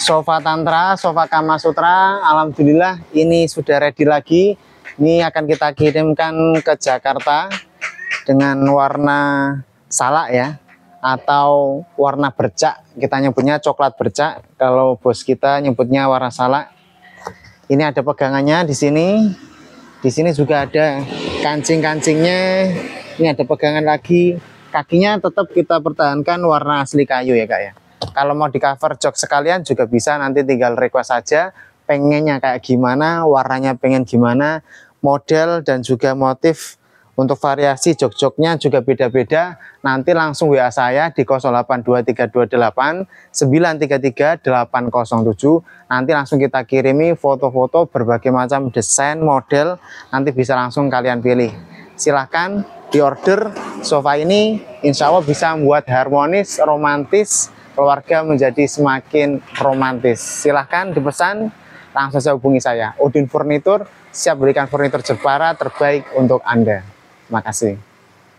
sofa tantra, sofa kama sutra. Alhamdulillah ini sudah ready lagi. Ini akan kita kirimkan ke Jakarta dengan warna salak ya atau warna bercak kita nyebutnya coklat bercak kalau bos kita nyebutnya warna salak ini ada pegangannya di sini di sini juga ada kancing-kancingnya ini ada pegangan lagi kakinya tetap kita pertahankan warna asli kayu ya kak ya kalau mau di cover jok sekalian juga bisa nanti tinggal request saja pengennya kayak gimana, warnanya pengen gimana, model dan juga motif untuk variasi jok-joknya juga beda-beda. Nanti langsung WA saya di 082328 933807 Nanti langsung kita kirimi foto-foto berbagai macam desain, model. Nanti bisa langsung kalian pilih. Silahkan di order sofa ini insya Allah bisa membuat harmonis, romantis, keluarga menjadi semakin romantis. Silahkan dipesan, langsung saya hubungi saya. Udin Furnitur, siap berikan furnitur Jepara terbaik untuk Anda. Terima kasih.